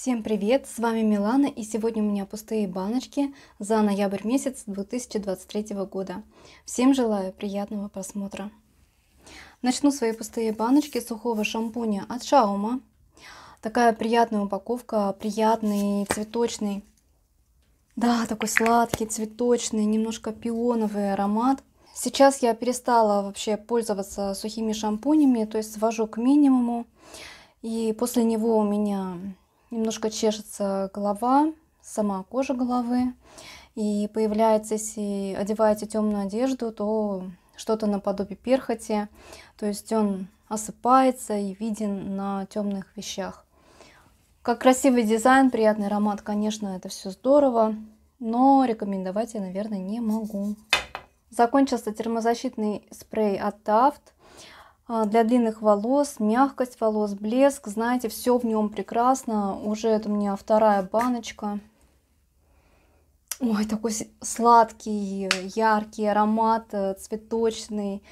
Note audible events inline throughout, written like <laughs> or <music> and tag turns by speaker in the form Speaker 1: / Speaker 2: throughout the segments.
Speaker 1: Всем привет! С вами Милана и сегодня у меня пустые баночки за ноябрь месяц 2023 года. Всем желаю приятного просмотра. Начну свои пустые баночки сухого шампуня от Шаума. Такая приятная упаковка, приятный цветочный, да, такой сладкий, цветочный, немножко пионовый аромат. Сейчас я перестала вообще пользоваться сухими шампунями, то есть свожу к минимуму. И после него у меня немножко чешется голова, сама кожа головы, и появляется, если одеваете темную одежду, то что-то наподобие перхоти, то есть он осыпается и виден на темных вещах. Как красивый дизайн, приятный аромат, конечно, это все здорово, но рекомендовать я, наверное, не могу. Закончился термозащитный спрей от Taft а, для длинных волос, мягкость волос, блеск. Знаете, все в нем прекрасно. Уже это у меня вторая баночка. Ой, такой сладкий, яркий аромат, э, цветочный.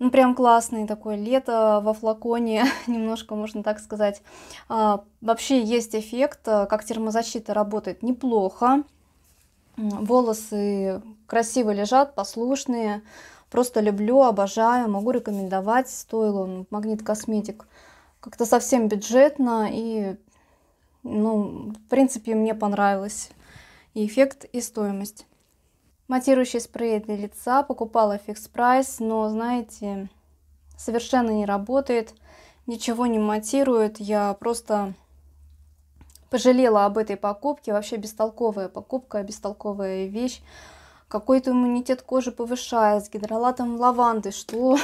Speaker 1: Ну, прям классный такой лето во флаконе, <laughs> немножко, можно так сказать. А, вообще есть эффект, э, как термозащита работает неплохо. Волосы красиво лежат, послушные. Просто люблю, обожаю, могу рекомендовать. Стоил он ну, Магнит Косметик как-то совсем бюджетно и, ну, в принципе, мне понравилось и эффект, и стоимость. Матирующий спрей для лица покупала фикс прайс, но, знаете, совершенно не работает, ничего не матирует. Я просто пожалела об этой покупке. Вообще бестолковая покупка, бестолковая вещь какой-то иммунитет кожи повышает, с гидролатом лаванды, что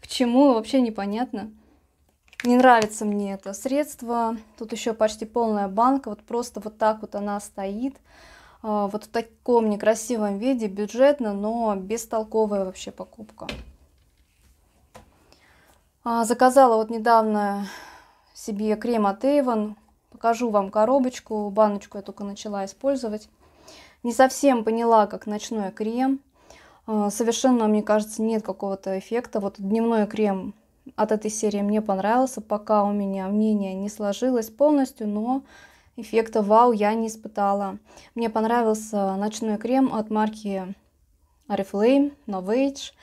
Speaker 1: к чему, вообще непонятно. Не нравится мне это средство, тут еще почти полная банка, вот просто вот так вот она стоит, а, вот в таком некрасивом виде, бюджетно, но бестолковая вообще покупка. А, заказала вот недавно себе крем от Avon, покажу вам коробочку, баночку я только начала использовать. Не совсем поняла, как ночной крем. А, совершенно, мне кажется, нет какого-то эффекта. Вот дневной крем от этой серии мне понравился, пока у меня мнение не сложилось полностью, но эффекта вау я не испытала. Мне понравился ночной крем от марки Oriflame Novage.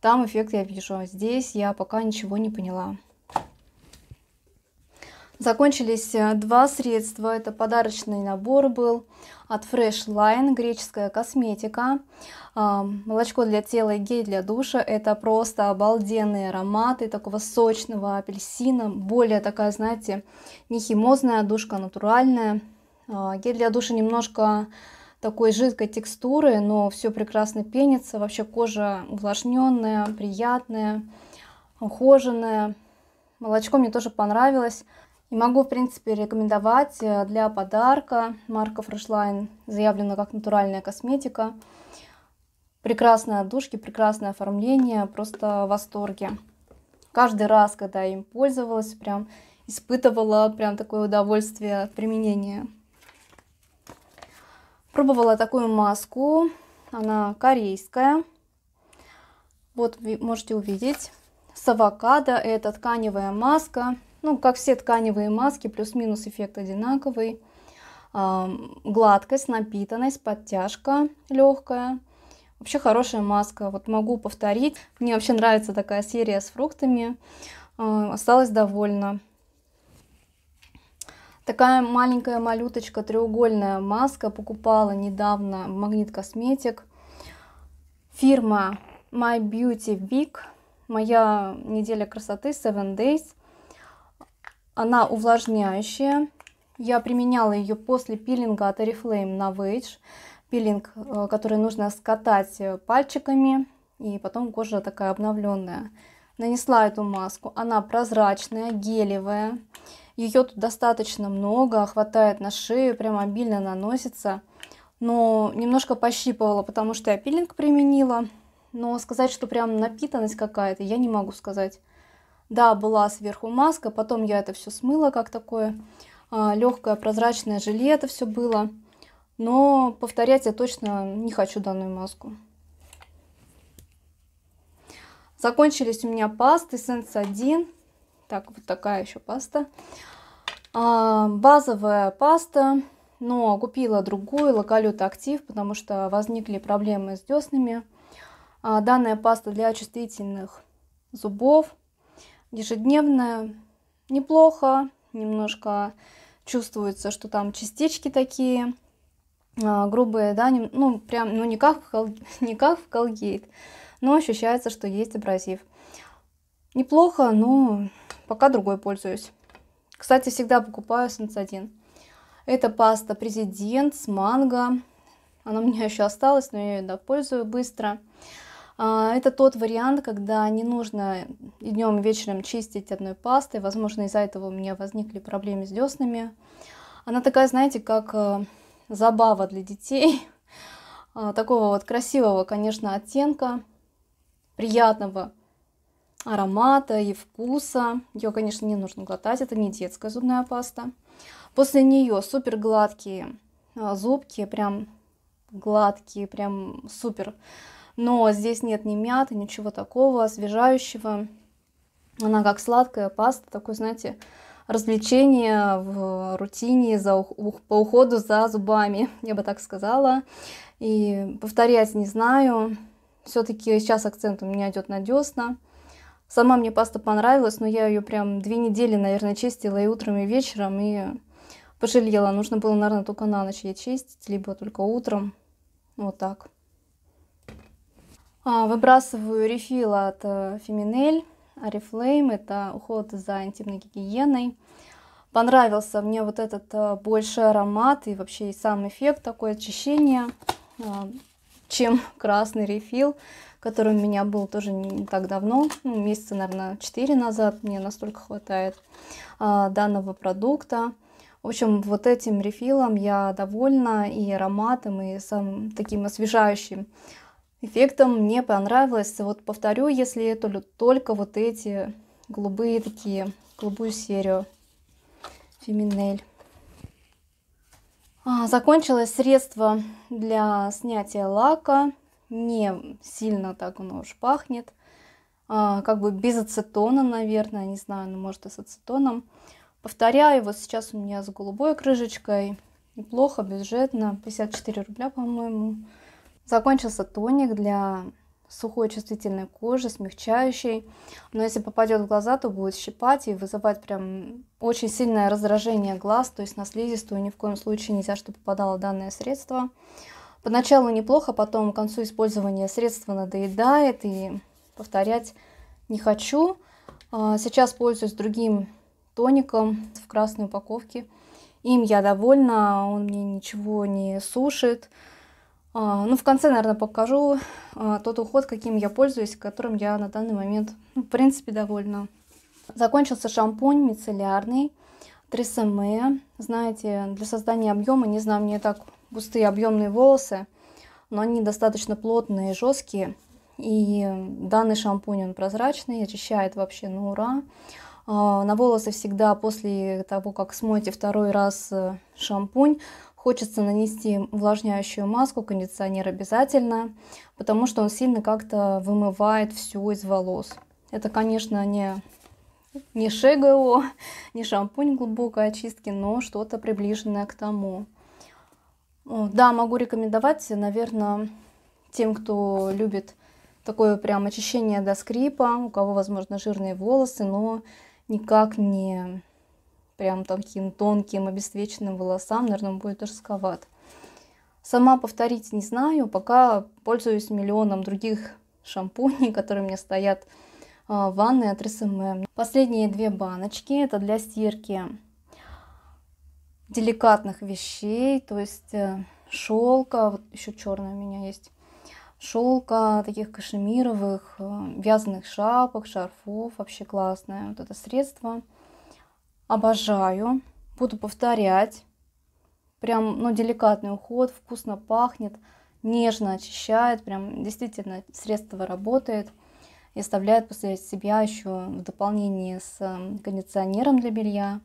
Speaker 1: Там эффект я вижу, здесь я пока ничего не поняла. Закончились э, два средства. Это подарочный набор был от Fresh Line, греческая косметика. А, молочко для тела и гель для душа. Это просто обалденные ароматы такого сочного апельсина. Более такая, знаете, не химозная а душка, натуральная. А, гель для душа немножко такой жидкой текстуры, но все прекрасно пенится. Вообще кожа увлажненная, приятная, ухоженная. Молочко мне тоже понравилось. И могу, в принципе, рекомендовать э, для подарка марка Freshline, заявлена как натуральная косметика. Прекрасные отдушки, прекрасное оформление, просто в восторге. Каждый раз, когда я им пользовалась, прям испытывала прям такое удовольствие от применения. Пробовала такую маску, она корейская. Вот вы можете увидеть с авокадо. Это тканевая маска ну, как все тканевые маски, плюс-минус эффект одинаковый. А, гладкость, напитанность, подтяжка легкая. Вообще хорошая маска. Вот могу повторить. Мне вообще нравится такая серия с фруктами. А, осталась довольна. Такая маленькая малюточка треугольная маска. Покупала недавно в Магнит Косметик. Фирма My Beauty Week. Моя неделя красоты 7 Days. Она увлажняющая. Я применяла ее после пилинга от Oriflame на вейдж Пилинг, э, который нужно скатать э, пальчиками, и потом кожа такая обновленная. Нанесла эту маску. Она прозрачная, гелевая. Ее тут достаточно много, хватает на шею, прям обильно наносится. Но немножко пощипывала, потому что я пилинг применила. Но сказать, что прям напитанность какая-то, я не могу сказать. Да, была сверху маска, потом я это все смыла, как такое а, легкое прозрачное желе это все было. Но повторять я точно не хочу данную маску. Закончились у меня пасты Sense 1. Так, вот такая еще паста. А, базовая паста, но купила другую, локалют актив, потому что возникли проблемы с деснами. А, данная паста для чувствительных зубов ежедневная. Неплохо, немножко чувствуется, что там частички такие а, грубые, да, ну прям, ну не как, в Colgate, <laughs> не как в Colgate, но ощущается, что есть абразив. Неплохо, но пока другой пользуюсь. Кстати, всегда покупаю Сенсадин. Это паста Президент с манго. Она у меня <laughs> еще осталась, но я ее пользую быстро. А, это тот вариант, когда не нужно и днем, и вечером чистить одной пастой. Возможно, из-за этого у меня возникли проблемы с деснами. Она такая, знаете, как э, забава для детей. <laughs> А, такого вот красивого, конечно, оттенка, приятного аромата и вкуса. Ее, конечно, не нужно глотать, это не детская зубная паста. После нее супер гладкие а, зубки, прям гладкие, прям супер но здесь нет ни мяты, ничего такого освежающего. Она как сладкая паста, такое знаете, развлечение в рутине за, по уходу за зубами, <laughs> я бы так сказала. И повторять не знаю. Все-таки сейчас акцент у меня идет на десна. Сама мне паста понравилась, но я ее прям две недели, наверное, чистила и утром, и вечером, и пожалела. Нужно было, наверное, только на ночь ее чистить, либо только утром. Вот так. А, выбрасываю рефил от Феминель, э, Арифлейм, это уход за интимной гигиеной. Понравился мне вот этот э, больше аромат и вообще и сам эффект такое очищение, э, чем <laughs> красный рефил, который у меня был тоже не так давно, ну, месяца, наверное, 4 назад, мне настолько хватает данного продукта. В общем, вот этим рефилом я довольна и ароматом, и сам таким освежающим эффектом мне понравилось. Вот повторю, если это только вот эти голубые такие, голубую серию Феминель. А, закончилось средство для снятия лака. Не сильно так оно уж пахнет. А, как бы без ацетона, наверное, не знаю, но ну, может и с ацетоном. Повторяю, вот сейчас у меня с голубой крышечкой. Неплохо, бюджетно, 54 рубля, по-моему. Закончился тоник для сухой чувствительной кожи, смягчающий. Но если попадет в глаза, то будет щипать и вызывать прям очень сильное раздражение глаз, то есть на слизистую ни в коем случае нельзя, чтобы попадало данное средство. Поначалу неплохо, потом к концу использования средства надоедает и повторять не хочу. А, сейчас пользуюсь другим тоником в красной упаковке. Им я довольна, он мне ничего не сушит. А, ну, в конце, наверное, покажу а, тот уход, каким я пользуюсь, которым я на данный момент, ну, в принципе, довольна. Закончился шампунь мицеллярный, 3СМ. Знаете, для создания объема, не знаю, мне так густые объемные волосы, но они достаточно плотные, жесткие. И данный шампунь, он прозрачный, очищает вообще ну ура. А, на волосы всегда после того, как смоете второй раз э, шампунь, Хочется нанести увлажняющую маску, кондиционер обязательно, потому что он сильно как-то вымывает все из волос. Это, конечно, не, не ШГО, <laughs> не шампунь глубокой очистки, но что-то приближенное к тому. Да, могу рекомендовать, наверное, тем, кто любит такое прям очищение до скрипа, у кого, возможно, жирные волосы, но никак не прям таким тонким, обесцвеченным волосам, наверное, будет жестковат. Сама повторить не знаю, пока пользуюсь миллионом других шампуней, <laughs> которые мне стоят а, в ванной от рсмм Последние две баночки, это для стирки деликатных вещей, то есть э, шелка, вот еще черная у меня есть, шелка, таких кашемировых, э, вязаных шапок, шарфов, вообще классное вот это средство. Обожаю. Буду повторять. Прям, ну, деликатный уход, вкусно пахнет, нежно очищает. Прям действительно средство работает и оставляет после себя еще в дополнении с эм, кондиционером для белья.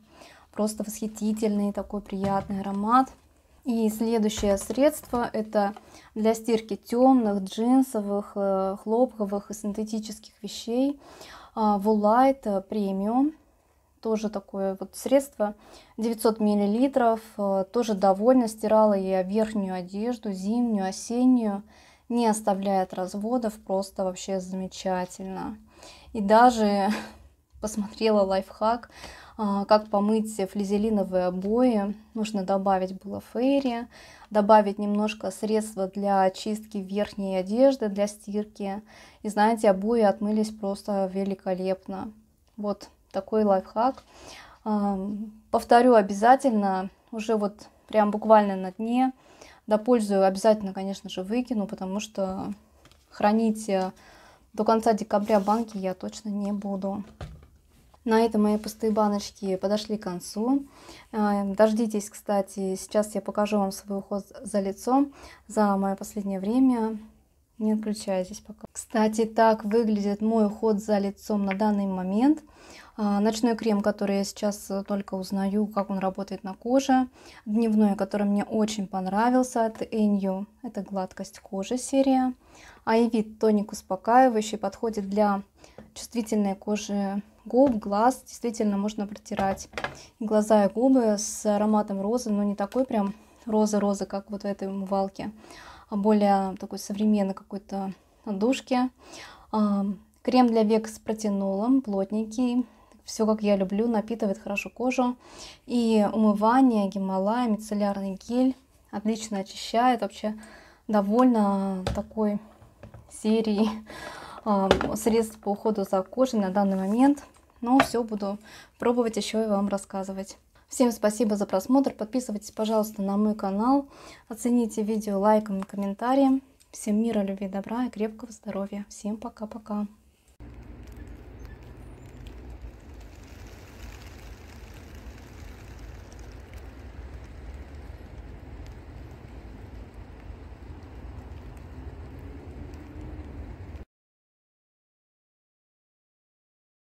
Speaker 1: Просто восхитительный такой приятный аромат. И следующее средство это для стирки темных, джинсовых, э, хлопковых и синтетических вещей. Э, Вулайт э, премиум тоже такое вот средство, 900 миллилитров, э, тоже довольно стирала я верхнюю одежду, зимнюю, осеннюю, не оставляет разводов, просто вообще замечательно. И даже <laughs> посмотрела лайфхак, э, как помыть флизелиновые обои. Нужно добавить было фейри, добавить немножко средства для очистки верхней одежды, для стирки. И знаете, обои отмылись просто великолепно. Вот такой лайфхак. Повторю обязательно, уже вот прям буквально на дне. Допользую обязательно, конечно же, выкину, потому что хранить э, до конца декабря банки я точно не буду. На этом мои пустые баночки подошли к концу. Дождитесь, кстати, сейчас я покажу вам свой уход за лицом за мое последнее время. Не отключайтесь пока. Кстати, так выглядит мой уход за лицом на данный момент. А, ночной крем, который я сейчас э, только узнаю, как он работает на коже. Дневной, который мне очень понравился от Enyo. Это гладкость кожи серия. Айвит тоник успокаивающий, подходит для чувствительной кожи губ, глаз. Действительно, можно протирать глаза и губы с ароматом розы, но не такой прям розы-розы, как вот в этой умывалке. А, более такой современной какой-то душки. Крем для век с протинолом, плотненький, все как я люблю, напитывает хорошо кожу. И умывание, гималай, мицеллярный гель отлично очищает. Вообще довольно такой серии э, средств по уходу за кожей на данный момент. Но все буду пробовать еще и вам рассказывать. Всем спасибо за просмотр. Подписывайтесь, пожалуйста, на мой канал. Оцените видео лайком и комментарием. Всем мира, любви, добра и крепкого здоровья. Всем пока-пока.